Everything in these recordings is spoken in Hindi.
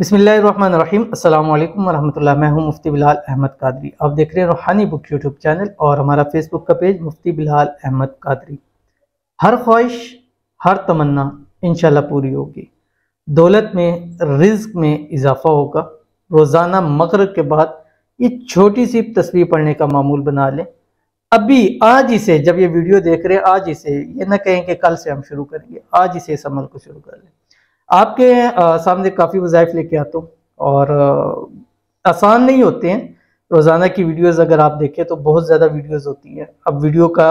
बिसमीम अल्लाम वरहमल्ला मैं हूं मुफ्ती बिलाल अहमद कादरी आप देख रहे हैं रूहानी बुक यूट्यूब चैनल और हमारा फेसबुक का पेज मुफ्ती बिलाल अहमद कादरी हर ख्वाहिश हर तमन्ना इन पूरी होगी दौलत में रिज्क में इजाफा होगा रोज़ाना मकर के बाद ये छोटी सी तस्वीर पढ़ने का मामूल बना लें अभी आज ही से जब ये वीडियो देख रहे हैं आज ही से ये ना कहें कि कल से हम शुरू करेंगे आज ही से इस अमल को शुरू कर लें आपके सामने काफ़ी वज़ाइफ लेके आता हूँ और आसान नहीं होते हैं रोज़ाना की वीडियोस अगर आप देखें तो बहुत ज़्यादा वीडियोस होती हैं अब वीडियो का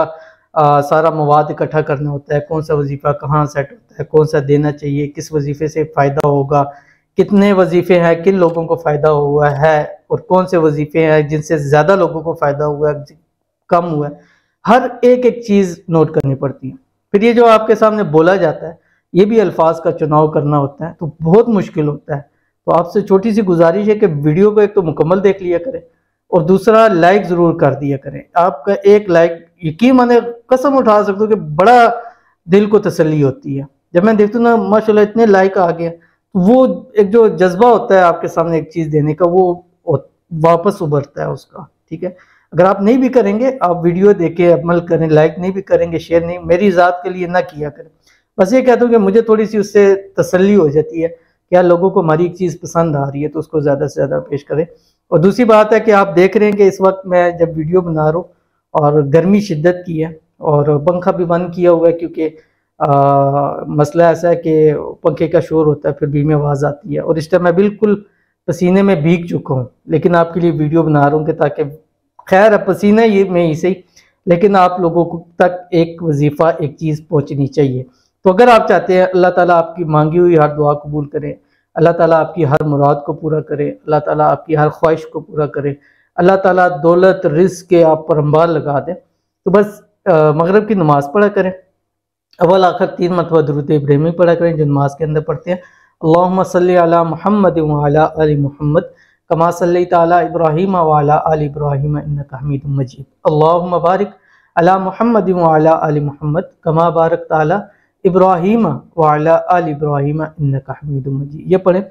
आ, सारा मवाद इकट्ठा करना होता है कौन सा वजीफ़ा कहाँ सेट होता है कौन सा देना चाहिए किस वजीफ़े से फ़ायदा होगा कितने वजीफ़े हैं किन लोगों को फ़ायदा हुआ है और कौन से वजीफ़े हैं जिनसे ज़्यादा लोगों को फ़ायदा हुआ है कम हुआ है हर एक एक चीज़ नोट करनी पड़ती है फिर ये जो आपके सामने बोला जाता है ये भी अल्फाज का चुनाव करना होता है तो बहुत मुश्किल होता है तो आपसे छोटी सी गुजारिश है कि वीडियो को एक तो मुकम्मल देख लिया करें और दूसरा लाइक ज़रूर कर दिया करें आपका एक लाइक यकीन मैंने कसम उठा सकता हूँ कि बड़ा दिल को तसली होती है जब मैं देखता हूँ ना माशा इतने लाइक आ गया तो वो एक जो जज्बा होता है आपके सामने एक चीज़ देने का वो वापस उभरता है उसका ठीक है अगर आप नहीं भी करेंगे आप वीडियो देखें अमल करें लाइक नहीं भी करेंगे शेयर नहीं मेरी ज़ात के लिए ना किया करें बस ये कहता हूँ कि मुझे थोड़ी सी उससे तसली हो जाती है कि यार लोगों को हमारी एक चीज़ पसंद आ रही है तो उसको ज़्यादा से ज़्यादा पेश करें और दूसरी बात है कि आप देख रहे हैं कि इस वक्त मैं जब वीडियो बना रहा हूँ और गर्मी शिद्दत की है और पंखा भी बंद किया हुआ है क्योंकि मसला ऐसा है कि पंखे का शोर होता है फिर भी में आवाज़ आती है और इस टाइम मैं बिल्कुल पसीने में भीग चुका हूँ लेकिन आपके लिए वीडियो बना रहा हूँ कि ताकि खैर है पसीना ये में ही सही लेकिन आप लोगों को तक एक वजीफ़ा एक चीज़ पहुँचनी चाहिए तो अगर आप चाहते हैं अल्लाह ताला आपकी मांगी हुई हर दुआ कबूल करें अल्लाह ताला आपकी हर मुराद को पूरा करें अल्लाह ताला आपकी हर ख्वाहिश को पूरा करें अल्लाह ताला दौलत रिस्क के आप पर अंबार लगा दें तो बस मगरब की नमाज़ पढ़ा करें अवल आखिर तीन मतबा दरुद इब्राहिमी पढ़ा करें जो नमाज के अंदर पढ़ते हैं अल्लाह सल महमद वाली महमद कमा सल तब्राहिम वाला अली इब्राहिम हमीद मजीद अल्लाम बारक अला महमद अली महमद कमा बारक ताली इब्राहिम वाला अल इब्राहिम हमीद मजीद ये पढ़ें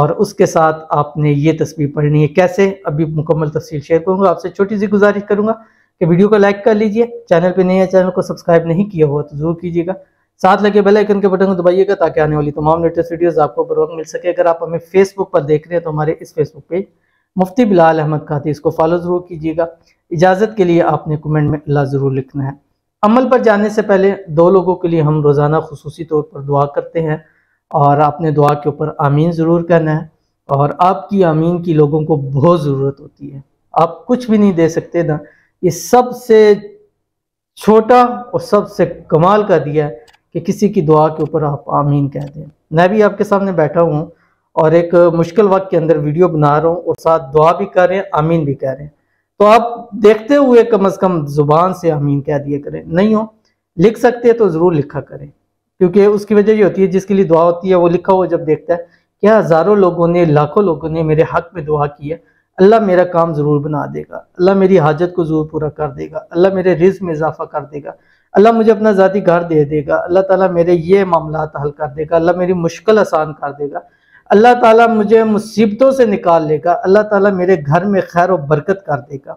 और उसके साथ आपने ये तस्वीर पढ़नी है कैसे अभी मुकम्मल तफसील शेयर करूँगा आपसे छोटी सी गुजारिश करूँगा कि वीडियो को लाइक कर लीजिए चैनल पर नए चैनल को सब्सक्राइब नहीं किया हुआ तो ज़रूर कीजिएगा साथ लगे बेल आइकन के बटन को दबाइएगा ताकि आने वाली तमाम लेटेस्ट वीडियोस आपको बर वक्त मिल सके अगर आप हमें फेसबुक पर देख रहे हैं तो हमारे इस फेसबुक पेज मुफ्ती बिलाल अहमद खाती इसको फॉलो ज़रूर कीजिएगा इजाज़त के लिए आपने कमेंट में अल्लाह ज़रूर लिखना है अमल पर जाने से पहले दो लोगों के लिए हम रोज़ाना खसूसी तौर पर दुआ करते हैं और आपने दुआ के ऊपर आमीन ज़रूर करना है और आपकी आमीन की लोगों को बहुत ज़रूरत होती है आप कुछ भी नहीं दे सकते ना ये सबसे छोटा और सबसे कमाल का दिया है कि किसी की दुआ के ऊपर आप आमीन कह दें मैं भी आपके सामने बैठा हूँ और एक मुश्किल वक्त के अंदर वीडियो बना रहा हूँ और साथ दुआ भी कर रहे हैं आमीन भी कह रहे हैं तो आप देखते हुए कम अज कम जुबान से अमीन कह दिया करें नहीं हो लिख सकते हैं तो ज़रूर लिखा करें क्योंकि उसकी वजह ये होती है जिसके लिए दुआ होती है वो लिखा हुआ जब देखता है क्या हज़ारों लोगों ने लाखों लोगों ने मेरे हक में दुआ की है अल्लाह मेरा काम ज़रूर बना देगा अल्लाह मेरी हाजत को ज़रूर पूरा कर देगा अल्लाह मेरे रिज में इजाफा कर देगा अल्लाह मुझे अपना ज़ाती घर दे देगा अल्लाह ताला मेरे ये मामला हल कर देगा अल्लाह मेरी मुश्किल आसान कर देगा अल्लाह ताला मुझे मुसीबतों से निकाल लेगा अल्लाह ताला मेरे घर में खैर और बरकत कर देगा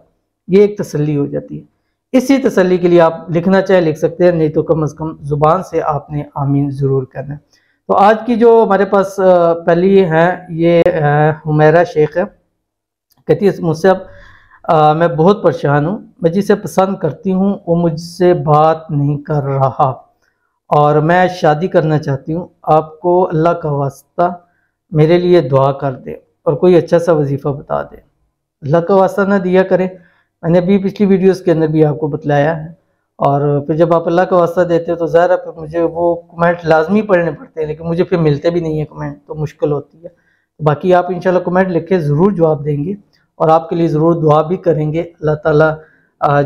ये एक तसल्ली हो जाती है इसी तसल्ली के लिए आप लिखना चाहे लिख सकते हैं नहीं तो कम अज़ कम ज़ुबान से आपने आमीन ज़रूर करना है तो आज की जो हमारे पास पहली है ये हुमेरा शेख है कहती है मुझसे अब मैं बहुत परेशान हूँ मैं जिसे पसंद करती हूँ वो मुझसे बात नहीं कर रहा और मैं शादी करना चाहती हूँ आपको अल्लाह का वास्ता मेरे लिए दुआ कर दे और कोई अच्छा सा वजीफ़ा बता दे अल्लाह का वास्ता ना दिया करें मैंने अभी पिछली वीडियोस के अंदर भी आपको बतलाया है और फिर जब आप अल्लाह का वास्ता देते हो तो ज़ाहिर है मुझे वो कमेंट लाजमी पढ़ने पड़ते हैं लेकिन मुझे फिर मिलते भी नहीं है कमेंट तो मुश्किल होती है तो बाकी आप इंशाल्लाह कमेंट लिख के ज़रूर जवाब देंगे और आपके लिए ज़रूर दुआ भी करेंगे अल्लाह ताला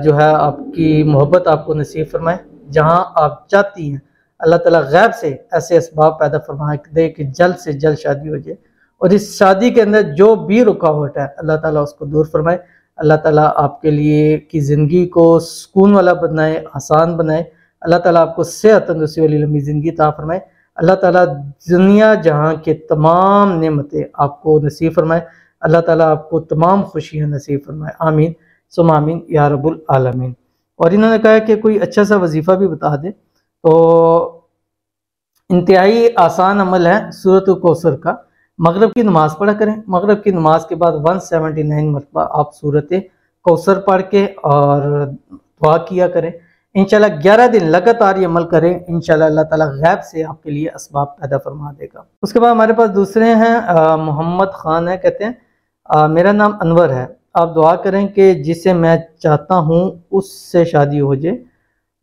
जो है आपकी मोहब्बत आपको नसीब फरमाए जहाँ आप चाहती हैं अल्लाह ताला गैब से ऐसे इसबाब पैदा फरमा दे कि जल्द से जल्द शादी हो जाए और इस शादी के अंदर जो भी रुकावट है अल्लाह ताला उसको दूर फरमाए अल्लाह ताला आपके लिए की ज़िंदगी को सुकून वाला बनाए आसान बनाए अल्लाह ताला आपको सेहत तंदुरुस्ती वाली लंबी ज़िंदगी ता फरमाए अल्लाह ताला दुनिया जहाँ के तमाम नेमतें आपको नसीब फरमाए अल्लाह ताला आपको तमाम खुशियाँ नसीब फरमाए आमीन सुमामीन या रबुल आलमीन और इन्होंने कहा कि कोई अच्छा सा वजीफ़ा भी बता दें तो इंतहाई आसान अमल है सूरत कोसर का मगरब की नमाज़ पढ़ा करें मगरब की नमाज के बाद 179 सेवेंटी नाइन मरतबा आप सूरत कौसर पढ़ के और दुआ किया करें इनशाला ग्यारह दिन लगातार ये अमल करें इनशाला अल्लाह ताला गैब से आपके लिए इसबाब पैदा फरमा देगा उसके बाद हमारे पास दूसरे हैं मोहम्मद ख़ान है कहते हैं आ, मेरा नाम अनवर है आप दुआ करें कि जिसे मैं चाहता हूँ उससे शादी हो जाए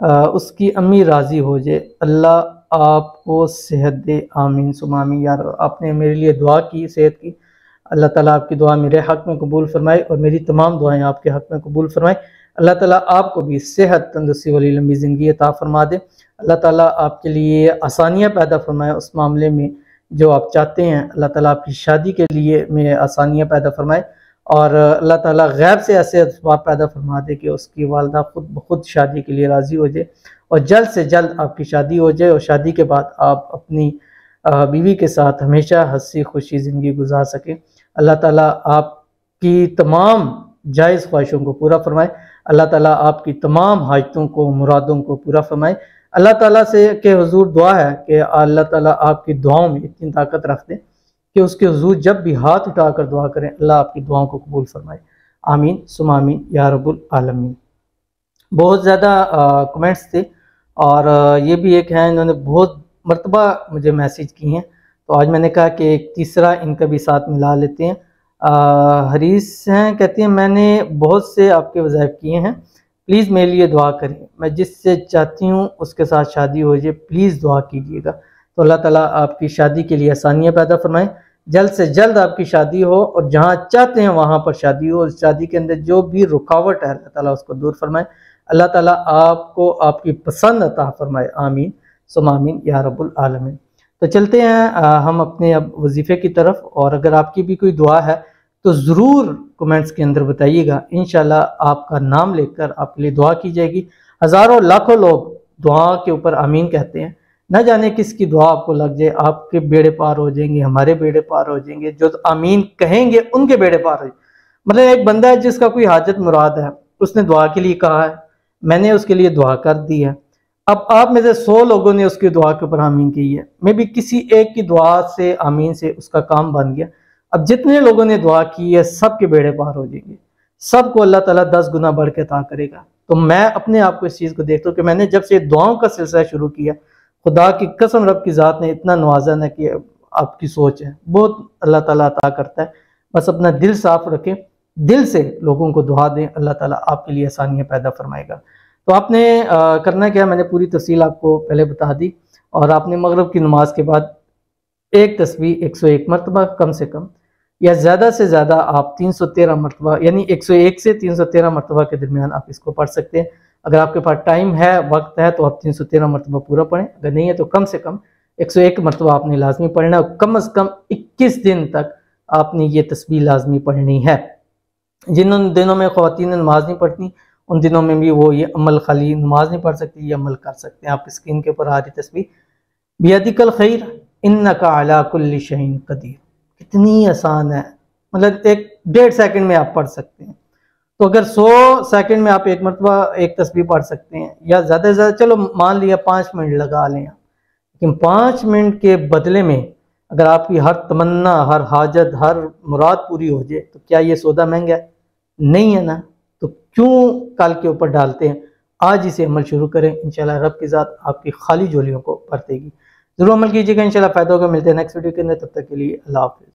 उसकी अम्मी राज़ी हो जाए अल्लाह आपको सेहत दे आमीन सुमामी यार आपने मेरे लिए दुआ की सेहत की अल्लाह ताला आपकी दुआ मेरे हक़ में कबूल फरमाए और मेरी तमाम दुआएं आपके हक़ में कबूल फरमाए अल्लाह ताला आपको भी सेहत तंदुरुस्ती वाली लंबी ज़िंदगी अता फरमा दे अल्लाह ताला आपके लिए आसानियाँ पैदा फरमाए उस मामले में जो आप चाहते हैं अल्लाह ताला आपकी शादी के लिए में आसानियाँ पैदा फरमाए और अल्लाह ताला गैब से ऐसे असबाब पैदा फरमा दे कि उसकी वालदा खुद ब खुद शादी के लिए राज़ी हो जाए और जल्द से जल्द आपकी शादी हो जाए और शादी के बाद आप अपनी बीवी के साथ हमेशा हंसी खुशी ज़िंदगी गुजार सकें अल्लाह ताला आपकी तमाम जायज़ ख्वाहिशों को पूरा फरमाए अल्लाह ताला आपकी तमाम हाजतों को मुरादों को पूरा फरमाए अल्लाह ताला से के हजूर दुआ है कि अल्लाह ताला आपकी दुआओं में इतनी ताकत रख दें कि उसके हजूर जब भी हाथ उठाकर दुआ करें अल्लाह आपकी दुआओं को कबूल फरमाए आमीन सुमामीन या रबुल आलमीन बहुत ज़्यादा कमेंट्स थे और ये भी एक है इन्होंने बहुत मरतबा मुझे मैसेज की हैं तो आज मैंने कहा कि एक तीसरा इनका भी साथ मिला लेते हैं हरीस हैं कहती हैं मैंने बहुत से आपके वज़ायफ किए हैं प्लीज़ मेरे लिए दुआ करें मैं जिससे चाहती हूँ उसके साथ शादी हो जाए प्लीज़ दुआ कीजिएगा तो अल्लाह ताला आपकी शादी के लिए आसानियाँ पैदा फ़रमाएँ जल्द से जल्द आपकी शादी हो और जहाँ चाहते हैं वहाँ पर शादी हो और शादी के अंदर जो भी रुकावट है अल्लाह ताला उसको दूर फरमाए अल्लाह ताला आपको आपकी पसंद अता फरमाए आमीन सुम आमीन या रब्बुल आलमीन तो चलते हैं हम अपने अब वजीफ़े की तरफ और अगर आपकी भी कोई दुआ है तो ज़रूर कमेंट्स के अंदर बताइएगा इन आपका नाम लेकर आपके लिए दुआ की जाएगी हज़ारों लाखों लोग दुआ के ऊपर आमीन कहते हैं न जाने किसकी दुआ आपको लग जाए आपके बेड़े पार हो जाएंगे हमारे बेड़े पार हो जाएंगे जो आमीन कहेंगे उनके बेड़े पार हो मतलब एक बंदा है जिसका कोई हाजत मुराद है उसने दुआ के लिए कहा है मैंने उसके लिए दुआ कर दी है अब आप में से सौ लोगों ने उसकी दुआ के ऊपर आमीन की है मे भी किसी एक की दुआ से आमीन से उसका काम बन गया अब जितने लोगों ने दुआ की है सब के बेड़े पार हो जाएंगे सबको अल्लाह तला दस गुना बढ़ के ता करेगा तो मैं अपने आप को इस चीज़ को देखता हूँ कि मैंने जब से दुआओं का सिलसिला शुरू किया खुदा की कसम रब की ज़ात ने इतना नवाजा ना कि आपकी सोच है बहुत अल्लाह ताला अता करता है बस अपना दिल साफ रखें दिल से लोगों को दुआ दें अल्लाह ताला आपके लिए आसानियाँ पैदा फरमाएगा तो आपने आ, करना क्या मैंने पूरी तफसील आपको पहले बता दी और आपने मगरब की नमाज के बाद एक तस्वीर एक सौ एक मरतबा कम से कम या ज़्यादा से ज़्यादा आप तीन सौ तेरह मरतबा यानी एक सौ एक से तीन सौ तेरह मरतबा के दरमियान आप इसको पढ़ सकते हैं अगर आपके पास टाइम है वक्त है तो आप तीन सौ तेरह मरतबा पूरा पढ़ें अगर नहीं है तो कम से कम एक सौ एक मरतबा आपने लाजमी पढ़ना है कम अज़ कम इक्कीस दिन तक आपने ये तस्वीर लाजमी पढ़नी है जिन दिनों में ने नमाज नहीं पढ़ती उन दिनों में भी वो ये अमल खाली नमाज नहीं पढ़ सकती ये अमल कर सकते हैं आप स्क्रीन के ऊपर आ रही तस्वीर कल खैर इन का शहीन कदीर कितनी आसान है मतलब एक डेढ़ सेकेंड में आप पढ़ सकते हैं तो अगर 100 सेकंड में आप एक मरतबा एक तस्वीर पढ़ सकते हैं या ज़्यादा से ज़्यादा चलो मान लिया पाँच मिनट लगा लें लेकिन पाँच मिनट के बदले में अगर आपकी हर तमन्ना हर हाजत हर मुराद पूरी हो जाए तो क्या ये सौदा महंगा है नहीं है ना तो क्यों कल के ऊपर डालते हैं आज इसे अमल शुरू करें इंशाल्लाह रब के साथ आपकी खाली जोलियों को भरतेगी ज़रूर अमल कीजिएगा इंशाल्लाह फ़ायदा होगा मिलते हैं नेक्स्ट वीडियो के अंदर तब तक के लिए अल्लाह हाफिज़